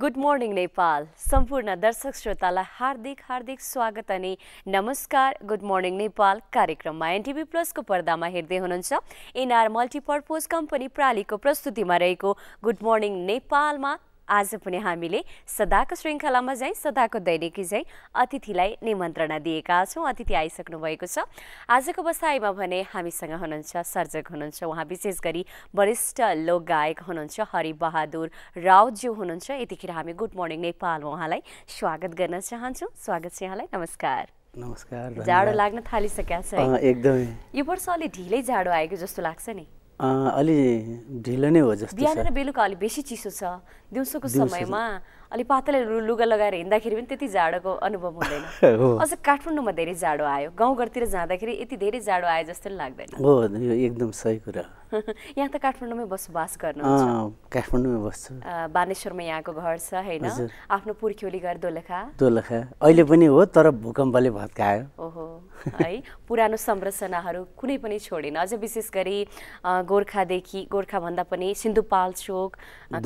good morning Nepal सम्पूर्ण दर्शक श्रोतालाई हार्दिक हार्दिक स्वागत अनि नमस्कार गुड मर्निङ नेपाल कार्यक्रममा एनटिभी प्लसको पर्दामा हेर्दै हुनुहुन्छ एनआर मल्टिपर्पोज कम्पनी प्रालीको प्रस्तुतिमा रहेको गुड मर्निङ नेपालमा आज पनि हामीले सदाको श्रृङ्खलामा चाहिँ सदाको दैनिकी चाहिँ अतिथिलाई निमन्त्रणा दिएका छौँ अतिथि आइसक्नु भएको छ आजको बसाइमा भने हामीसँग हुनुहुन्छ सर्जक हुनुहुन्छ उहाँ विशेष गरी वरिष्ठ लोक गायक हुनुहुन्छ हरिबहादुर रावज्यू हुनुहुन्छ यतिखेर हामी गुड मर्निङ नेपालमा उहाँलाई स्वागत गर्न चाहन्छौँ स्वागत छ यहाँलाई नमस्कार नमस्कार जाडो लाग्न थालिसकेको छ एकदमै यो वर्ष अलि ढिलै जाडो आएको जस्तो लाग्छ नि अलि ढिलो नै हो जस्तो बिहान र बेलुका अलिक बेसी चिसो छ दिउँसोको समयमा अलि पातले लुगा लगाएर हिँड्दाखेरि पनि त्यति जाडोको अनुभव हुँदैन अझ काठमाडौँमा धेरै जाडो आयो गाउँघरतिर जाँदाखेरि यति धेरै जाडो आयो जस्तो लाग्दैन हो यो एकदम सही कुरा यहाँ त काठमाडौँमै बसोबास गर्नु काठमाडौँमै बस्छु बानेश्वरमा यहाँको घर छ होइन आफ्नो पुर्ख्यौली घर दोलखा दोलखा अहिले पनि हो तर भूकम्पले भत्कायो ओहो है पुरानो संरचनाहरू कुनै पनि छोडेन अझ विशेष गरी गोर्खादेखि गोर्खाभन्दा पनि सिन्धुपाल्चोक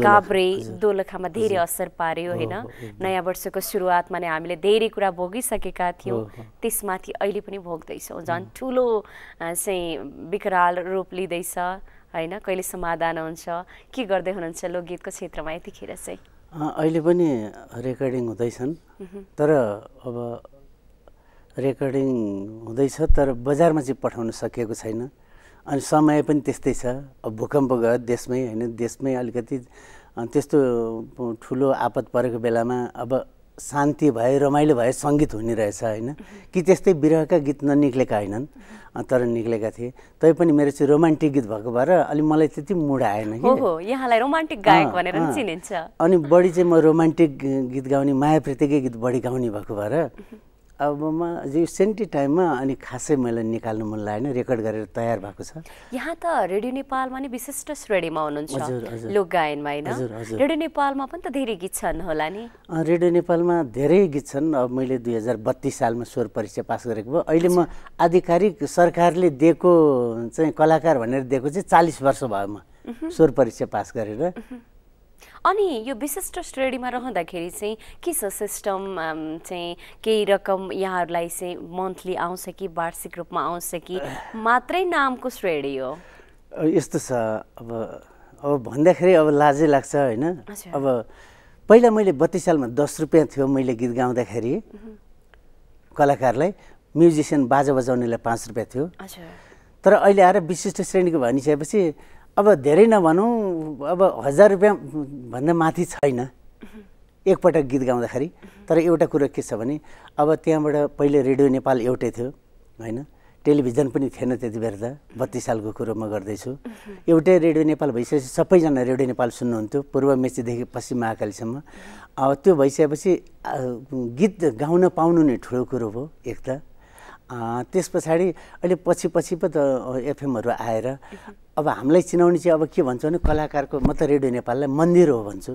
काभ्रे दोलखामा धेरै असर पार्यो होइन नयाँ वर्षको सुरुवातमा नै हामीले धेरै कुरा भोगिसकेका थियौँ त्यसमाथि अहिले पनि भोग्दैछौँ झन् ठुलो चाहिँ विकराल रूप लिँदैछ होइन कहिले समाधान हुन्छ के गर्दै हुनुहुन्छ लोकगीतको क्षेत्रमा यतिखेर चाहिँ अहिले पनि रेकर्डिङ हुँदैछन् तर अब रेकर्डिङ हुँदैछ तर बजारमा चाहिँ पठाउन सकिएको छैन अनि समय पनि त्यस्तै छ अब भूकम्प गयो देशमै होइन देशमै अलिकति त्यस्तो ठुलो आपत परेको बेलामा अब शान्ति भए रमाइलो भए सङ्गीत हुने रहेछ होइन कि त्यस्तै विरहका गीत ननिक्लेका होइनन् तर निक्लेका थिए तैपनि मेरो चाहिँ रोमान्टिक गीत भएको भएर अलि मलाई त्यति मुड आएन कि रोमान्टिक गायक भनेर चिनिन्छ अनि बढी चाहिँ म रोमान्टिक गीत गाउने मायाप्रीतिकै गीत बढी गाउने भएको भएर अब म यो सेन्टी टाइममा अनि खासै मैले निकाल्नु मन लागेन रेकर्ड गरेर तयार भएको छ यहाँ त रेडियो नेपालमा नै विशिष्ट श्रेणीमा हुनुहुन्छ लोक गायनमा होइन रेडियो नेपालमा पनि त धेरै गीत छन् होला नि रेडियो नेपालमा धेरै गीत छन् अब मैले दुई हजार बत्तिस सालमा स्वर परीक्षा पास गरेको भयो अहिले म आधिकारिक सरकारले दिएको चाहिँ कलाकार भनेर दिएको चाहिँ चालिस वर्ष भयो म स्वर परीक्षा पास गरेर अनि यो विशिष्ट श्रेणीमा रहँदाखेरि चाहिँ के छ सिस्टम um, चाहिँ केही रकम यहाँहरूलाई चाहिँ मन्थली आउँछ कि वार्षिक रूपमा आउँछ कि मात्रै नामको श्रेणी हो यस्तो छ अब अब भन्दाखेरि अब लाजै लाग्छ होइन अब पहिला मैले बत्तिस सालमा दस रुपियाँ थियो मैले गीत गाउँदाखेरि कलाकारलाई म्युजिसियन बाजा बजाउनेलाई पाँच रुपियाँ थियो तर अहिले आएर विशिष्ट श्रेणीको भनिसकेपछि अब धेरै नभनौँ अब हजार रुपियाँ भन्दा माथि छैन एकपटक गीत गाउँदाखेरि तर एउटा कुरो के छ भने अब त्यहाँबाट पहिले रेडियो नेपाल एउटै थियो होइन टेलिभिजन पनि थिएन त्यति बेला त बत्तिस सालको कुरो म गर्दैछु एउटै रेडियो नेपाल भइसकेपछि सबैजना रेडियो नेपाल सुन्नुहुन्थ्यो पूर्व मेचीदेखि पश्चिम महाकालीसम्म अब त्यो भइसकेपछि गीत गाउन पाउनु नै ठुलो कुरो भयो एक त त्यस पछाडि अहिले पछि पछि पो त एफएमहरू आएर अब हामीलाई चिनाउने चाहिँ अब के भन्छ भने कलाकारको म त रेडियो नेपाललाई मन्दिर हो भन्छु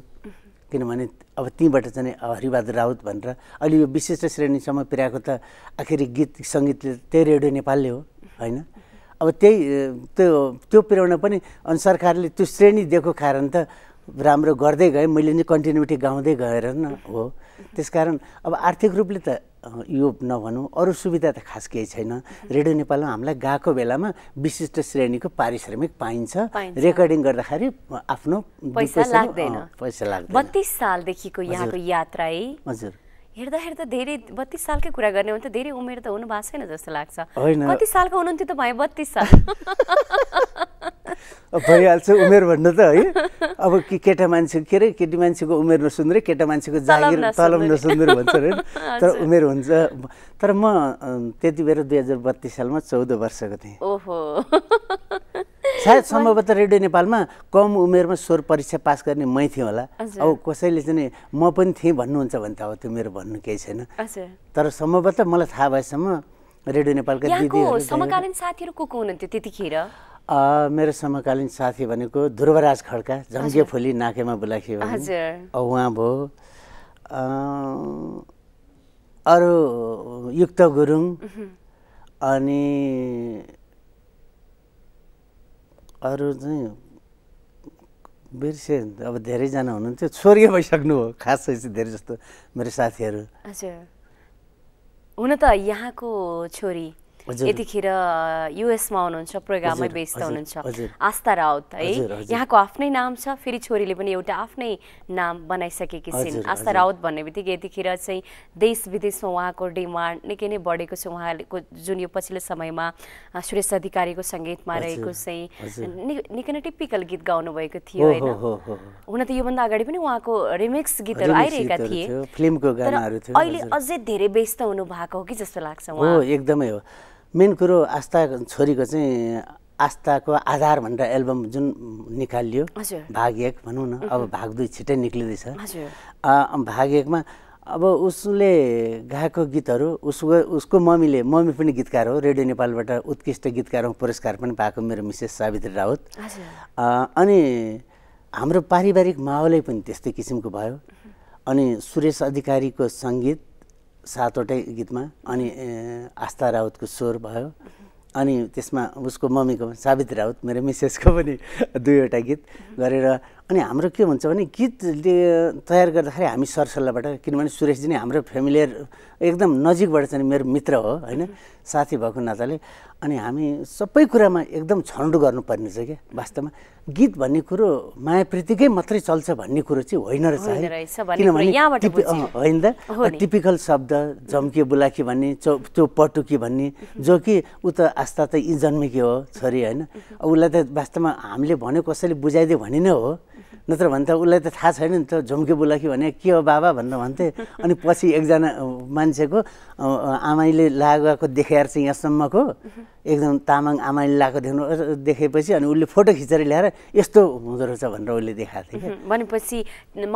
किनभने अब त्यहीँबाट चाहिँ हरिबहादुर राउत भनेर अहिले यो विशिष्ट श्रेणीसम्म पुर्याएको त आखिरी गीत सङ्गीतले त्यही रेडियो नेपालले हो होइन अब त्यही त्यो त्यो पुर्याउन पनि अनि सरकारले त्यो श्रेणी दिएको कारण त राम्रो गर्दै गएँ मैले नि कन्टिन्युटी गाउँदै गएर न हो त्यसकारण अब आर्थिक रूपले त यो नभनौँ अरू सुविधा त खास केही छैन रेडियो नेपालमा हामीलाई गएको बेलामा विशिष्ट श्रेणीको पारिश्रमिक पाइन्छ रेकर्डिङ गर्दाखेरि आफ्नो पैसा लाग्दैन पैसा लाग्दैन बत्तिस सालदेखिको यहाँको यात्रा है हजुर हेर्दा हेर्दा धेरै बत्तिस सालकै कुरा गर्ने हो भने त धेरै उमेर त हुनु भएको छैन जस्तो लाग्छ कति सालको हुनुहुन्थ्यो भयो बत्तिस साल भइहाल्छ उमेर भन्नु त है अब कि केटा मान्छे के अरे केटी मान्छेको उमेर नसुन्द्रे केटा मान्छेको जागिर तलब नसुन्दरे भन्छ अरे तर उमेर हुन्छ तर म त्यति बेला दुई हजार बत्तिस सालमा चौध वर्षको थिएँ ओहो सायद सम्भवतः रेडियो नेपालमा कम उमेरमा स्वर परीक्षा पास गर्ने मै थिएँ होला अब कसैले चाहिँ म पनि थिएँ भन्नुहुन्छ भने त अब त्यो मेरो भन्नु केही छैन तर सम्भवतः मलाई थाहा भएसम्म रेडियो नेपालका दिदी समकालीन साथीहरू को को हुनुहुन्थ्यो त्यतिखेर मेरो समकालीन साथी भनेको ध्रुवराज खड्का झन्के फुली नाकेमा बोलाखियो उहाँ भयो अरू युक्त गुरुङ अनि अरू चाहिँ बिर्से अब धेरैजना हुनुहुन्थ्यो छोरी भइसक्नु हो खास चाहिँ धेरै जस्तो मेरो साथीहरू हुन त यहाँको छोरी यतिखेर युएसमा हुनुहुन्छ प्रोग्राममै व्यस्त हुनुहुन्छ आस्था राउत है यहाँको आफ्नै नाम छ फेरि छोरीले पनि एउटा आफ्नै नाम बनाइसकेकी छिन् आस्था राउत भन्ने बित्तिकै यतिखेर चाहिँ देश विदेशमा उहाँको डिमान्ड निकै नै बढेको छ उहाँको जुन यो पछिल्लो समयमा सुरेश अधिकारीको सङ्गीतमा रहेको चाहिँ निकै नै टिपिकल गीत गाउनुभएको थियो होइन हुन त योभन्दा अगाडि पनि उहाँको रिमिक्स गीतहरू आइरहेका थिए फिल्मको अहिले अझै धेरै व्यस्त हुनु भएको हो कि जस्तो लाग्छ एकदमै हो मेन कुरो आस्था छोरीको चाहिँ आस्थाको आधार भनेर एल्बम जुन निकालियो भाग एक भनौँ न अब भाग दुई छिट्टै निक्लिँदैछ भाग एकमा अब उसले गाएको गीतहरू उसको उसको मम्मीले मम्मी पनि गीतकार हो रेडियो नेपालबाट उत्कृष्ट गीतकारमा पुरस्कार पनि पाएको मेरो मिसेस सावित्री राउत अनि हाम्रो पारिवारिक माहौलै पनि त्यस्तै किसिमको भयो अनि सुरेश अधिकारीको सङ्गीत सातवटै गीतमा अनि आस्था राउतको स्वर भयो अनि त्यसमा उसको मम्मीको साबित राउत मेरो मिसेसको पनि दुईवटा गीत गरेर अनि हाम्रो के हुन्छ भने गीतले तयार गर्दाखेरि हामी सरसल्लाहबाट किनभने सुरेशजी नै हाम्रो फेमिलियर एकदम नजिकबाट चाहिँ मेरो मित्र हो होइन साथी भएको नाताले अनि हामी सबै कुरामा एकदम छनौट गर्नुपर्ने छ क्या वास्तवमा गीत भन्ने कुरो मायाप्रीतिकै मात्रै चल्छ भन्ने कुरो चाहिँ होइन रहेछ किनभने होइन त टिपिकल शब्द झम्के बुलाकी भन्ने चौ त्यो पटुकी भन्ने जो कि ऊ त आस्था त यी जन्मेकी हो छोरी होइन उसलाई त वास्तवमा हामीले भन्यो कसैले बुझाइदियो भने नै हो नत्र भने त उसलाई त थाहा छैन नि त झुम्के बुलाकी भने के हो बाबा भनेर भन्थे अनि पछि एकजना मान्छेको आमाईले लागेको देखाएर चाहिँ यहाँसम्मको एकदम तामाङ आमाईले लगाएको देख्नु देखेपछि अनि उसले फोटो खिचेर ल्याएर यस्तो हुँदो रहेछ भनेर उसले देखाएको थियो भनेपछि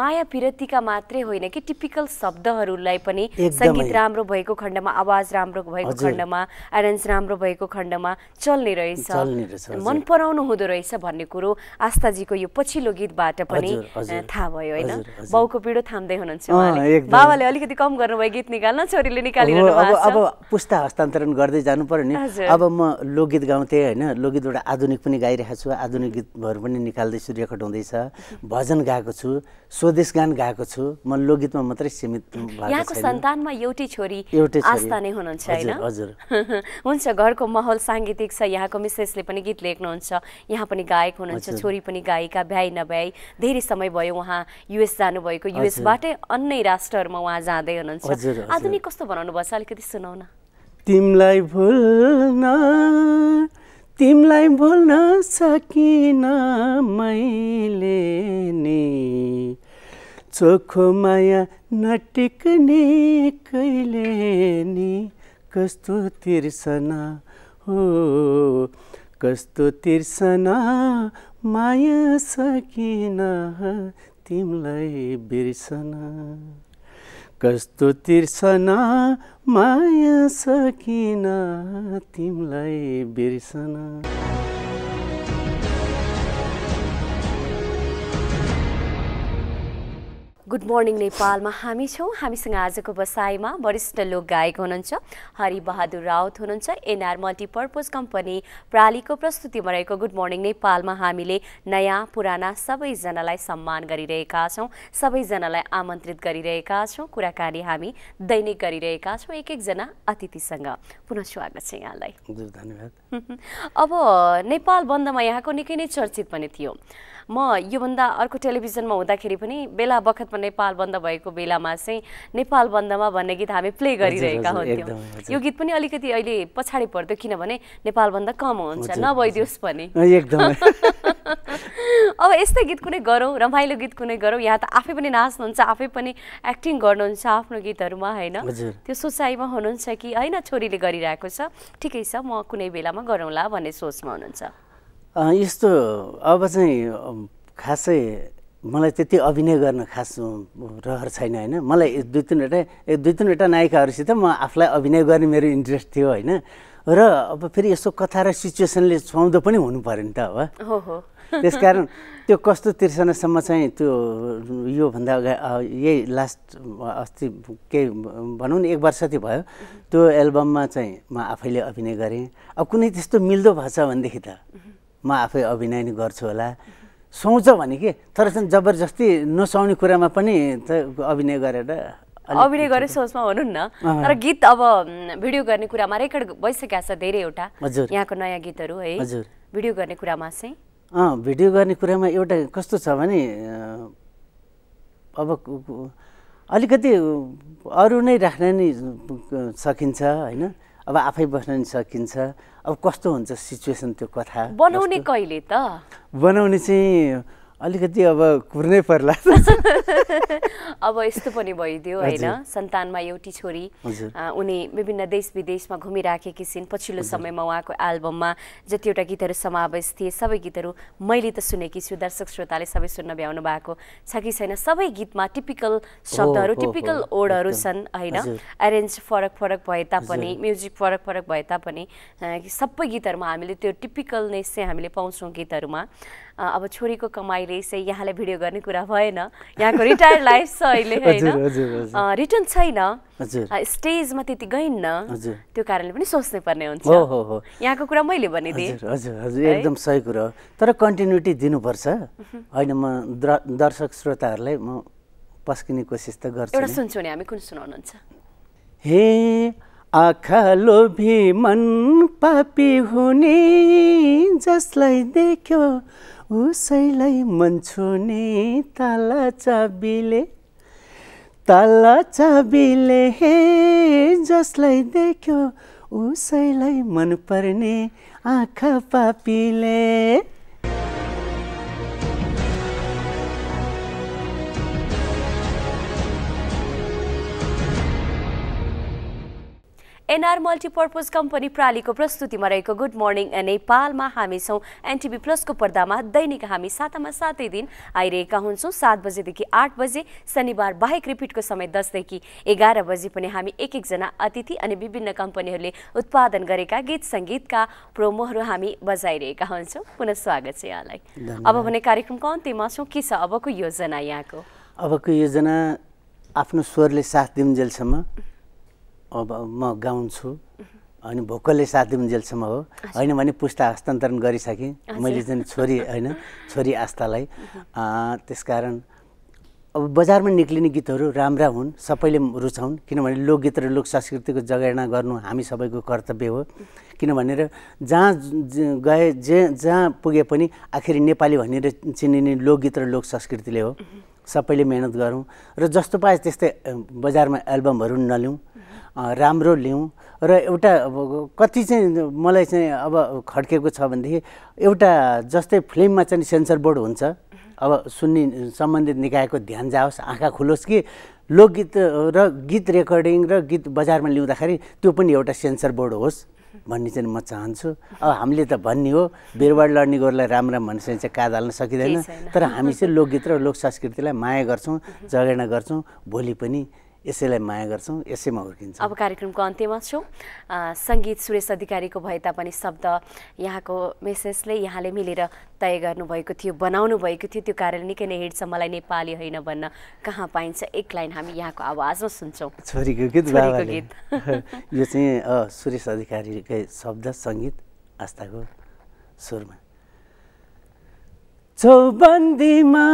माया विरतिका मात्रै होइन कि टिपिकल शब्दहरूलाई पनि सङ्गीत राम्रो भएको खण्डमा आवाज राम्रो भएको खण्डमा एरेन्ज राम्रो भएको खण्डमा चल्ने रहेछ मन पराउनु हुँदो रहेछ भन्ने कुरो आस्थाजीको यो पछिल्लो गीतबाट पनि थाहा भयो होइन बाउको पिँढो थाम्दै हुनुहुन्छ बाबाले अलिकति कम गर्नुभयो गीत निकाल्न छोरीले निकालिनु अब अब पुस्ता हस्तान्तरण गर्दै जानु पर्यो नि अब म लोकगीत गाउँथेँ होइन लोकगीतबाट आधुनिक पनि गाइरहेको छु आधुनिक गीतहरू पनि निकाल्दैछु रेकर्ड हुँदैछ भजन गाएको छु स्वदेश गान गाएको छु म लोकगीतमा मात्रै सीमित यहाँको सन्तानमा एउटै छोरी आस्था नै हुनुहुन्छ होइन हजुर हुन्छ घरको माहौल साङ्गीतिक छ यहाँको मिसेसले पनि गीत लेख्नुहुन्छ यहाँ पनि गायक हुनुहुन्छ छोरी पनि गायिका भ्याइ नभ्याइ धेरै समय भयो उहाँ युएस जानुभएको युएसबाटै अन्य राष्ट्रहरूमा उहाँ जाँदै हुनुहुन्छ आधुनिक कस्तो बनाउनु छ अलिकति सुनाउन तिमलाई भुल्न तिमलाई भुल्न सकिन मैले नि चोखो माया नटिक्ने कहिले नि कस्तो तिर्सना हो कस्तो तिर्सना माया सकिन तिमलाई बिर्सन कस्तो तिर्सना माया सकिन तिमलाई बिर्सन गुड मर्निङ नेपालमा हामी छौँ हामीसँग आजको बसाइमा वरिष्ठ लोक गायक हुनुहुन्छ हरिबहादुर राउत हुनुहुन्छ एनआर मल्टिपर्पोज कम्पनी प्रालीको प्रस्तुतिमा रहेको गुड मर्निङ नेपालमा हामीले नयाँ पुराना सबैजनालाई सम्मान गरिरहेका छौँ सबैजनालाई आमन्त्रित गरिरहेका छौँ कुराकानी हामी दैनिक गरिरहेका छौँ एक एकजना अतिथिसँग पुनः स्वागत छ यहाँलाई धन्यवाद अब नेपाल बन्दमा यहाँको निकै नै चर्चित पनि थियो म योभन्दा अर्को टेलिभिजनमा हुँदाखेरि पनि बेला बखतमा नेपाल बन्द भएको बेलामा चाहिँ नेपाल बन्दमा भन्ने गीत हामी प्ले गरिरहेका हुन्थ्यौँ यो गीत पनि अलिकति अहिले पछाडि पर्थ्यो किनभने नेपाल बन्द कम हुन्छ नभइदियोस् भने अब यस्तै गीत कुनै गरौँ रमाइलो गीत कुनै गरौँ यहाँ त आफै पनि नाच्नुहुन्छ आफै पनि एक्टिङ गर्नुहुन्छ आफ्नो गीतहरूमा होइन त्यो सोचाइमा हुनुहुन्छ कि होइन छोरीले गरिरहेको छ ठिकै छ म कुनै बेलामा गरौँला भन्ने सोचमा हुनुहुन्छ यस्तो अब चाहिँ खासै मलाई त्यति अभिनय गर्न खास रहर छैन होइन मलाई दुई तिनवटा दुई तिनवटा नायिकाहरूसित म आफूलाई अभिनय गर्ने मेरो इन्ट्रेस्ट थियो होइन र अब फेरि यसो कथा र सिचुएसनले छुवाउँदो पनि हुनु पऱ्यो नि त अब त्यस कारण त्यो कस्तो तिर्सनासम्म चाहिँ त्यो योभन्दा अगाडि यही लास्ट अस्ति केही भनौँ न एक वर्ष चाहिँ भयो त्यो एल्बममा चाहिँ म आफैले अभिनय गरेँ अब कुनै त्यस्तो मिल्दो भएछ भनेदेखि त म आफै अभिनय नै गर्छु होला सुहाउँछ भने के तर चाहिँ जबरजस्ती नसुहाउने कुरामा पनि त अभिनय गरेर अभिनय गरेर सोचमा भनौँ न तर गीत अब भिडियो गर्ने कुरामा रेकर्ड भइसकेको छ धेरैवटा हजुर यहाँको नयाँ गीतहरू है हजुर भिडियो गर्ने कुरामा चाहिँ अँ भिडियो गर्ने कुरामा एउटा कस्तो छ भने अब अलिकति अरू नै राख्न नि सकिन्छ होइन अब आफै बस्न नि सकिन्छ अब कस्तो हुन्छ सिचुएसन त्यो कथा बनाउने कहिले त बनाउने चाहिँ अलिकति अब कुर्नै पर्ला अब यस्तो पनि भइदियो होइन सन्तानमा एउटी छोरी उनी विभिन्न देश विदेशमा घुमिराखेकी छिन् पछिल्लो समयमा उहाँको एल्बममा जतिवटा गीतहरू समावेश थिए सबै गीतहरू मैले त सुनेकी छु दर्शक श्रोताले सबै सुन्न भ्याउनु भएको छ कि छैन सबै गीतमा टिपिकल शब्दहरू टिपिकल ओडहरू छन् होइन एरेन्ज फरक फरक भए तापनि म्युजिक फरक फरक भए तापनि सबै गीतहरूमा हामीले त्यो टिपिकल नै चाहिँ हामीले पाउँछौँ गीतहरूमा अब छोरीको कमाइले चाहिँ यहाँलाई भिडियो गर्ने कुरा भएन यहाँको रिटायर्ड लाइफ छ अहिले रिटर्न छैन स्टेजमा त्यति गइन्न त्यो कारणले पनि सोच्नै पर्ने हुन्छ यहाँको कुरा मैले भनिदिएँ हजुर हजुर एकदम सही कुरा तर कन्टिन्युटी दिनुपर्छ होइन म दर्शक श्रोताहरूलाई म पस्किने कोसिस त गर्छु एउटा सुन्छु नि हामी कुन सुनाउनुहुन्छ हे आँखा लोभी मन पापी हुने जसलाई देख्यो उसैलाई मन छुने ताला चाबीले ताला चाबीले हे जसलाई देख्यो उसैलाई मन पर्ने आँखा पापीले एनआर मल्टिपर्पज कम्पनी प्रालीको प्रस्तुतिमा रहेको गुड मर्निङ नेपालमा हामी छौँ एनटिभी प्लसको पर्दामा दैनिक हामी सातामा सातै दिन आइरहेका हुन्छौँ सात बजेदेखि आठ बजे शनिबार बाहेक रिपिटको समय दसदेखि एघार बजे पनि हामी एक एकजना अतिथि अनि विभिन्न कम्पनीहरूले उत्पादन गरेका गीत सङ्गीतका प्रोमोहरू हामी बजाइरहेका हुन्छौँ पुनः स्वागत छ यहाँलाई अब भने कार्यक्रमको अन्त्यमा छौँ के छ अबको योजना यहाँको अबको योजना आफ्नो स्वरले साथ दिउन्जेलसम्म अब म गाउँछु अनि भोकलले साथ जेलसम्म हो होइन भने पुस्ता हस्तान्तरण गरिसकेँ मैले चाहिँ छोरी होइन छोरी आस्थालाई त्यसकारण अब बजारमा निक्लिने गीतहरू राम्रा हुन् सबैले रुचाउन् किनभने लोकगीत र लोक संस्कृतिको जगेर्ना गर्नु हामी सबैको कर्तव्य हो किनभने र जहाँ गए जे जहाँ पुगे पनि आखिर नेपाली भनेर चिनिने लोकगीत र लोक संस्कृतिले हो सबैले मेहनत गरौँ र जस्तो पाए त्यस्तै बजारमा एल्बमहरू नलिउँ राम्रो लिउँ र एउटा अब कति चाहिँ मलाई चाहिँ अब खड्केको छ भनेदेखि एउटा जस्तै फिल्ममा चाहिँ सेन्सर बोर्ड हुन्छ अब सुन्ने सम्बन्धित निकायको ध्यान जाओस् आँखा खुलोस् कि लोकगीत र गीत रेकर्डिङ र गीत बजारमा ल्याउँदाखेरि त्यो पनि एउटा सेन्सर बोर्ड होस् भन्ने चाहिँ म चाहन्छु अब हामीले त भन्ने हो बिरुवाड लड्ने गोरुलाई राम्रो मान्छे चाहिँ काद हाल्न सकिँदैन तर हामी चाहिँ लोकगीत र लोक संस्कृतिलाई माया गर्छौँ जगेर्ना गर्छौँ भोलि पनि यसैलाई माया गर्छौँ यसैमा हुर्किन्छ अब कार्यक्रमको अन्त्यमा छौँ सङ्गीत सुरेश अधिकारीको भए तापनि शब्द यहाँको मेसेजले यहाँले मिलेर तय गर्नुभएको थियो बनाउनु भएको थियो त्यो कार्यले निकै नै हिँड्छ मलाई नेपाली होइन भन्न कहाँ पाइन्छ एक लाइन हामी यहाँको आवाजमा सुन्छौँ छोरीको गीत गीत यो चाहिँ सुरेश अधिकारीकै शब्द सङ्गीत आस्थाको सुरमा चौबन्दीमा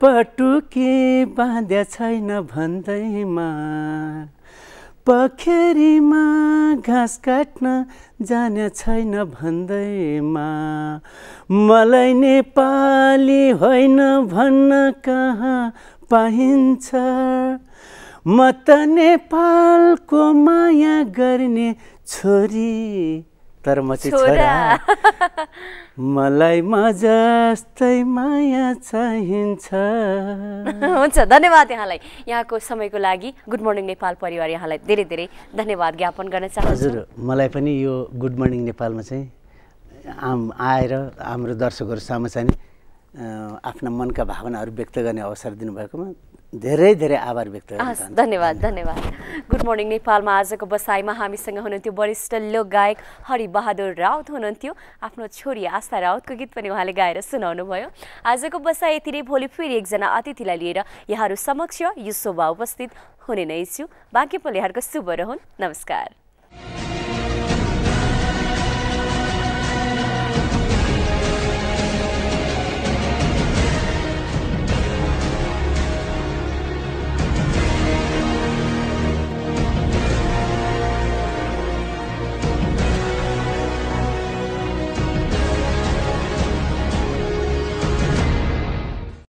पटुकी बाँध्या छैन भन्दैमा पखेरीमा घाँस काट्न जाने छैन भन्दैमा मलाई नेपाली होइन भन्न कहाँ पाइन्छ म त नेपालको माया गर्ने छोरी तर म चाहिँ छोरा मलाई म जस्तै माया चाहिन्छ हुन्छ धन्यवाद यहाँलाई यहाँको समयको लागि गुड मर्निङ नेपाल परिवार यहाँलाई धेरै धेरै धन्यवाद ज्ञापन गर्न चाहन्छु हजुर मलाई पनि यो गुड मर्निङ नेपालमा चाहिँ आम आएर हाम्रो दर्शकहरू सामु चाहिँ आफ्ना मनका भावनाहरू व्यक्त गर्ने अवसर दिनुभएकोमा धेरै धेरै आभार व्यक्त हस् धन्यवाद धन्यवाद गुड मर्निङ नेपालमा आजको बसाइमा हामीसँग हुनुहुन्थ्यो वरिष्ठ लोकगायक हरिबहादुर राउत हुनुहुन्थ्यो आफ्नो छोरी आस्था राउतको गीत पनि उहाँले गाएर सुनाउनु भयो आजको बसाइ यति नै भोलि फेरि एकजना अतिथिलाई लिएर यहाँहरू समक्ष यो शोभा उपस्थित हुने नै छु बाँकी पलिहारको शुभ रहन् नमस्कार